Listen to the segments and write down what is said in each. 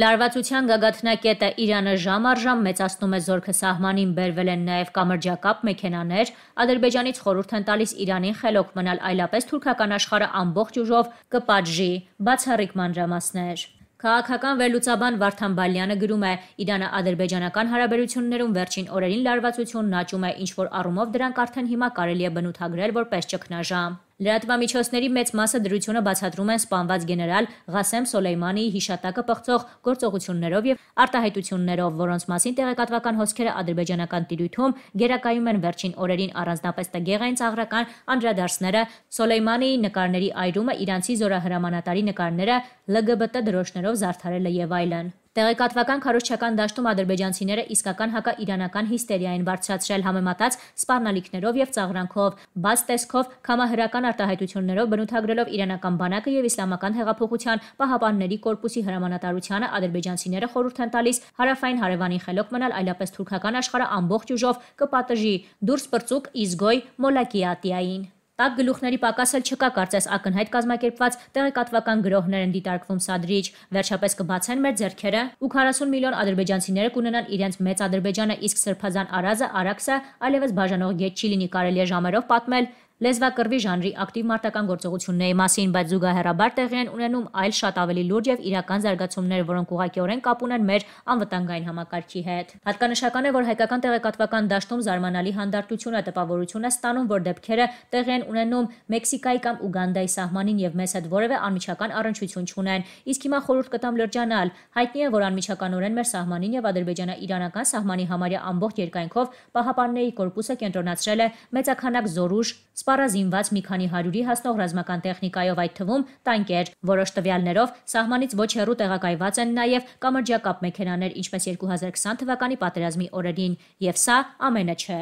Լարվածության գագաթնակետը Իրանը ժամ առ ժամ մեծացնում է զորքը սահմանին բերվել են նաև կամրջակապ մեքենաներ, Ադրբեջանից խորհուրդ են տալիս Իրանին խելոք մնալ, այլապես թուրքական աշխարհը ամբողջ ուժով կպատժի, բացառիկ մանրամասներ։ Քաղաքական վերլուծաբան Վարդան Բալյանը գրում է. Իրանը ադրբեջանական հարաբերություններում վերջին օրերին լարվածությունն աճում է, ինչ որ առումով դրանք արդեն հիմա կարելի է բնութագրել որպես ճգնաժամ։ Լրատվամիջոցների մեծ մասը դրությունը բացատրում են սպանված գեներալ Ղասեմ Սոլեյմանիի հիշատակը պղծող գործողություններով եւ արտահայտություններով, որոնց մասին տեղեկատվական հոսքերը ադրբեջանական տիրույթում գերակայում են վերջին օրերին առանձնապես տգեղ են ծաղրական անդրադարձները Սոլեյմանիի նկարների այրումը, իրանցի զորահրամանատարի նկարները, ԼԳԲՏ դրոշներով զարդարելը եւ այլն։ Տեղեկատվական քարոշչական դաշտում ադրբեջանցիները իսկական հակաիրանական հիստերիա են բարձրացրել համեմատած սպառնալիքներով եւ ծաղրանքով, բաց տեսքով, կամահրական արտահայտություններով բնութագրելով իրանական բանակը եւ իսլամական հեղափոխության պահապանների կորպուսի հրամանատարությանը ադրբեջանցիները խորհուրդ են տալիս հարավային հարևանին խելոք մնալ, այլապես թուրքական աշխարհը ամբողջ ուժով կպատժի։ Դուրս բրծուկ Իզգոյ Մոլակիատիային Տակ գլուխների պակաս էլ չկա, կարծես ակնհայտ կազմակերպված տեղեկատվական գրոհներ են դիտարկվում Սադրիչ։ Վերջապես կբացեն մեր ձեռքերը ու 40 միլիոն ադրբեջանցիները կունենան իրենց մեծ Ադրբեջանը, իսկ Սրբազան Արազը, Արաքսը այլևս բաժանող գետ չի լինի, կարելի է ժամերով պատմել Լեզվակռվի ժանրի ակտիվ մարտական գործողությունների մասին, բայց զուգահեռաբար տեղի են ունենում այլ շատ ավելի լուրջ եւ իրական զարգացումներ, որոնք ուղղակիորեն կապ ունեն մեր անվտանգային համակարգի հետ։ Հատկանշական է, որ հայկական տեղեկատվական դաշտում զարմանալի հանդարտությունը տպավորություն է ստանում, որ դեպքերը տեղի են ունենում Մեքսիկայի կամ Ուգանդայի սահմանին եւ մեզ հետ որևէ անմիջական առնչություն չունեն։ Իսկ հիմա խորհուրդ կտամ լրջանալ։ Հայտնի է, որ անմիջականորեն մեր սահմանին եւ ադրբեջանա-իրանական սահմանի համարյա ամբողջ երկայնքով պահապանների կորպուսը կենտրոնացրել է մեծականակ զորուժ սպա սպառազինված մի քանի հարյուրի հասնող ռազմական տեխնիկայով, այդ թվում տանկեր, որոշ տվյալներով սահմանից ոչ հեռու տեղակայված են նաև կամրջակապ մեքենաներ, ինչպես 2020 թվականի պատերազմի օրերին, եւ սա ամենը չէ։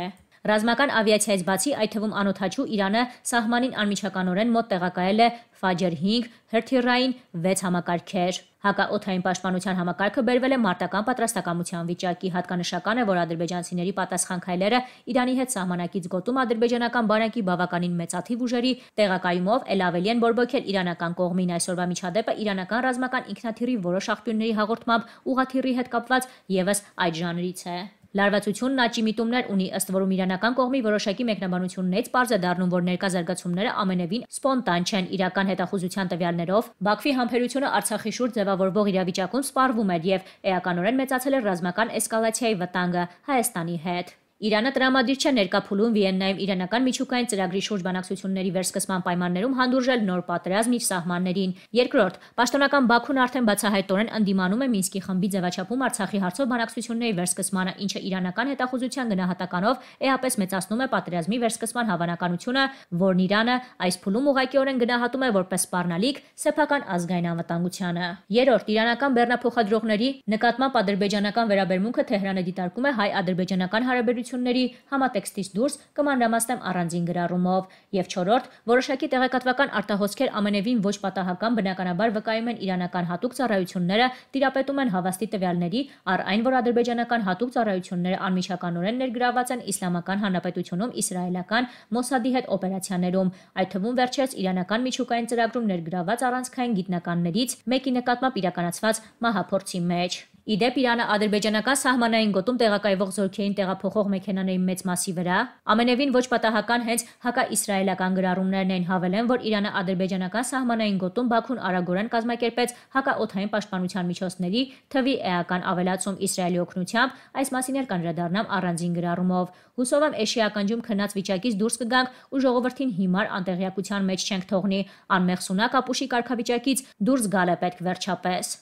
Ռազմական ավիացիայից բացի, այդ թվում անօթաչու Իրանը սահմանին անմիջականորեն մոտ տեղակայել է Ֆաջր 5, հրթիռային 6 համակարգեր։ Հակաօթային պաշտպանության համակարգը բերվել է մարտական պատրաստակամության վիճակի։ Հատկանշական է, որ ադրբեջանցիների պատասխանքայլերը Իրանի հետ սահմանակից գոտում ադրբեջանական բանակի բավականին մեծաթիվ ուժերի տեղակայումով ել ավելի են բորբոքել իրանական կողմին այսօրվա միջադեպը իրանական ռազմական ինքնաթիռի որոշ աղբյուրների հաղորդմամբ ուղաթիռի հետ կապված եւս այդ ժանրից է։ Լարվածությունն աճի միտումներ ունի, ըստ որում իրանական կողմի որոշակի մեկնաբանություններից པարզ է դառնում, որ ներկա զարգացումները ամենևին սպոնտան չեն իրական հետախուզության տվյալներով։ Բաքվի համբերությունը Արցախի շուրջ ձևավորվող իրավիճակում սպառվում էր եւ էականորեն մեծացել է ռազմական էսկալացիայի վտանգը Հայաստանի հետ։ Իրանը տրամադիր չէ ներկապուլում Վիեննայում իրանական միջուկային ծրագրի շուրջ բանակցությունների վերսկսման պայմաններում հանդուրժել նոր պատերազմ իր սահմաններին։ Երկրորդ, պաշտոնական Բաքուն արդեն բացահայտորեն ընդդիմանում է Մինսկի խմբի ձևաչափում Արցախի հարցով բանակցությունների վերսկսմանը, ինչը իրանական հետախուզության գնահատականով էապես մեծացնում է պատերազմի վերսկսման հավանականությունը, որն Իրանը այս փուլում ուղղակիորեն գնահատում է որպես սպառնալիք սեփական ազգային անվտանգությանը։ Երրորդ, իրանական բեռնափոխադրողների նկատմամբ ադրբեջանական վերաբերմունքը Թեհրանը դիտարկում է հայ-ադրբեջանական հարաբերությունների հանրապետությունների համատեքստից դուրս կմանրամասնեմ առանձին գրառումով եւ 4-րդ որոշակի տեղեկատվական արտահոսքեր ամենևին ոչ պատահական բնականաբար վկայում են իրանական հատուկ ծառայությունները տիրապետում են հավաստի տվյալների առ այն որ ադրբեջանական հատուկ ծառայությունները անմիջականորեն ներգրաված են իսլամական հանրապետությունում իսրայելական մոսադի հետ օպերացիաներում այդ թվում վերջերս իրանական միջուկային ծրագրում ներգրաված առանցքային գիտնականներից մեկի նկատմամբ իրականացված մահափորձի մեջ Իդեպ Իրանը ադրբեջանական սահմանային գոտում տեղակայվող զորքերին տեղափոխող մեքենաների մեծ մասի վրա ամենևին ոչ պատահական հենց հակաիսրայելական գրառումներն են հավելեն, որ Իրանը ադրբեջանական սահմանային գոտում Բաքուն արագորեն կազմակերպեց հակաօթային պաշտպանության միջոցների թվի էական ավելացում Իսրայելի օգնությամբ, այս մասին էլ կանդրադառնամ առանձին գրառումով։ Հուսով եմ էշիական ջում քնած վիճակից դուրս կգանք ու ժողովրդին հիմար անտեղյակության մեջ չենք թողնի, անմեղ սունակ ապուշի կարգավիճակից դուրս գալ է պետք վերջապես։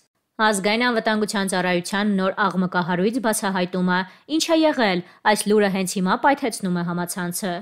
Ազգային անվտանգության ծառայության նոր աղմկահարույց բացահայտումը, ինչ է եղել, այս լուրը հենց հիմա պայթեցնում է համացանցը։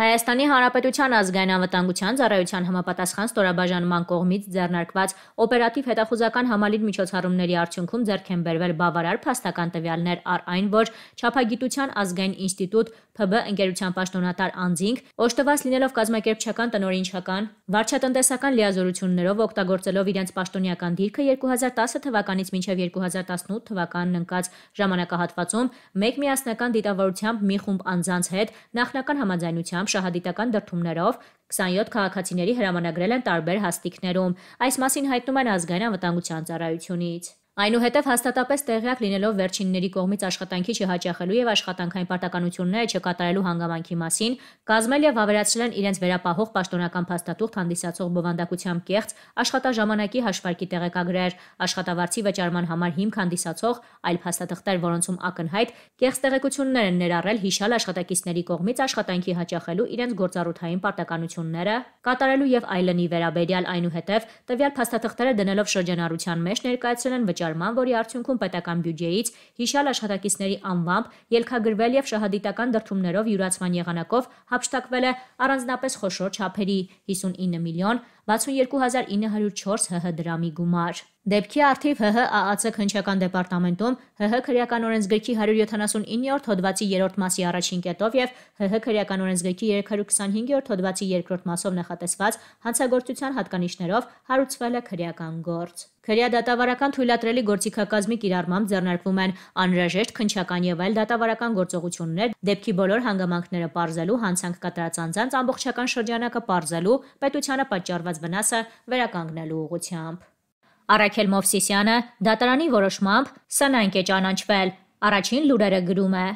Հայաստանի Հանրապետության ազգային անվտանգության ծառայության համապատասխան ստորաբաժանման կողմից ձեռնարկված օպերատիվ հետախուզական համալիր միջոցառումների արդյունքում ձեռք են բերվել բավարար փաստական տվյալներ առ այն, որ Չափագիտության ազգային ինստիտուտ ՓԲ ընկերության պաշտոնատար անձինք օժտված լինելով կազմակերպչական տնօրինչական վարչատնտեսական լիազորություններով օգտագործելով իրենց պաշտոնական դիրքը 2010 թվականից մինչև 2018 թվականն ընկած ժամանակահատվածում մեկ միասնական դիտավորությամբ մի խումբ անձանց հետ նախնական համաձայնությամբ շահադիտական դրդումներով 27 քաղաքացիների հրամանագրել են տարբեր հաստիքներում։ Այս մասին հայտնում են ազգային անվտանգության ծառայությունից։ Այնուհետև հաստատապես տեղյակ լինելով վերջինների կողմից աշխատանքի չհաճախելու եւ աշխատանքային պարտականությունները չկատարելու հանգամանքի մասին, կազմել եւ ավելացրել են իրենց վերապահող պաշտոնական փաստաթուղթ հանդիսացող բովանդակությամբ կեղծ աշխատաժամանակի հաշվարկի տեղեկագրեր, աշխատավարձի վճարման համար հիմք հանդիսացող այլ փաստաթղթեր, որոնցում ակնհայտ կեղծ տեղեկություններ են ներառել հիշալ աշխատակիցների կողմից աշխատանքի հաճախելու իրենց գործառութային պարտականությունները, կատարելու եւ այլնի վերաբերյալ այնուհետև տվյալ փաստաթղթերը դնելով շրջանառության մեջ ներկայացրել են վճար կառավարման, որի արդյունքում պետական բյուջեից հիշյալ աշխատակիցների անվամբ ելքագրվել եւ շահադիտական դրդումներով յուրացման եղանակով հապշտակվել է առանձնապես խոշոր չափերի 59 միլիոն 62904 ՀՀ դրամի գումար։ Դեպքի արդիվ ՀՀ ԱԱՑ քնչական դեպարտամենտում ՀՀ քրեական օրենսգրքի 179-րդ հոդվածի 3-րդ մասի առաջին կետով եւ ՀՀ քրեական օրենսգրքի 325-րդ հոդվածի 2-րդ մասով նախատեսված հանցագործության հատկանիշներով հարուցվել է քրեական գործ։ Քրեա դատավարական թույլատրելի գործիքակազմի կիրառմամբ ձեռնարկվում են անհրաժեշտ քնչական եւ այլ դատավարական գործողություններ դեպքի բոլոր հանգամանքները ողջելու հանցանք կատարած անձանց ամբողջական շրջանակը ողջելու պետությանը պատճառված կատարած վնասը վերականգնելու ուղղությամբ։ Արաքել Մովսիսյանը դատարանի որոշմամբ սանանկ է ճանաչվել։ Առաջին լուրերը գրում է.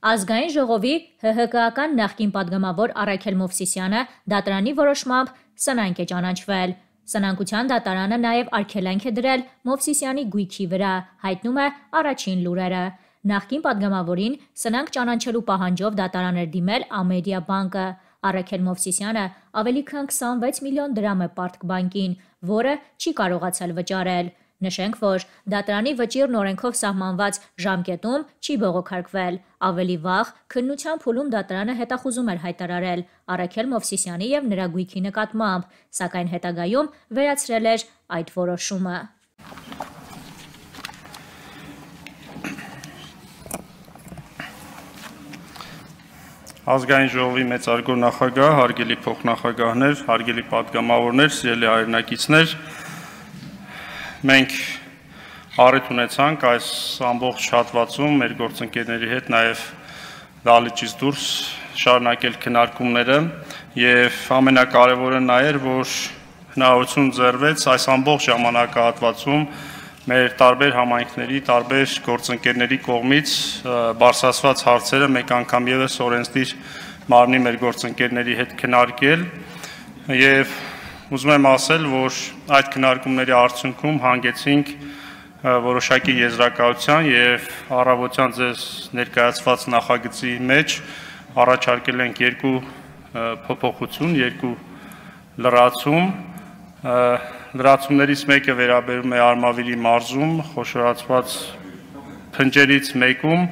Ազգային ժողովի ՀՀԿ-ական նախկին падգամավոր Արաքել Մովսիսյանը դատարանի որոշմամբ սանանկ է ճանաչվել։ Սնանկության դատարանը նաև արգելանք է դրել Մովսիսյանի գույքի վրա, հայտնում է առաջին լուրերը։ Նախկին падգամավորին սնանկ ճանաչելու պահանջով դատարան էր դիմել Ամերիա բանկը։ Առաքել Մովսիսյանը ավելի քան 26 միլիոն դրամ է պարտք բանկին, որը չի կարողացել վճարել։ Նշենք, որ դատարանի վճիրն օրենքով սահմանված ժամկետում չի բողոքարկվել։ Ավելի վաղ քննության փուլում դատարանը հետախուզում էր հայտարարել Արաքել Մովսիսյանի եւ նրա գույքի նկատմամբ, սակայն հետագայում վերացրել էր այդ որոշումը։ Ազգային ժողովի մեծարգո նախագահ, հարգելի փոխնախագահներ, հարգելի падգամավորներ, սիրելի հայրենակիցներ, մենք առիթ ունեցանք այս ամբողջ հատվածում մեր գործընկերների հետ նաև դալիճից դուրս շարունակել քննարկումները եւ ամենակարևորը նա էր, որ հնարավորություն ձեռվեց այս ամբողջ ժամանակահատվածում մեր տարբեր համայնքների, տարբեր գործընկերների կողմից բարձրացված հարցերը մեկ անգամ եւս օրենսդիր մարմնի մեր գործընկերների հետ քննարկել եւ ուզում եմ ասել, որ այդ քննարկումների արդյունքում հանգեցինք որոշակի եզրակացության եւ առավոտյան ձեզ ներկայացված նախագծի մեջ առաջարկել ենք երկու փոփոխություն, երկու լրացում լրացումներից մեկը վերաբերում է Արմավիրի մարզում խոշորացված փնջերից մեկում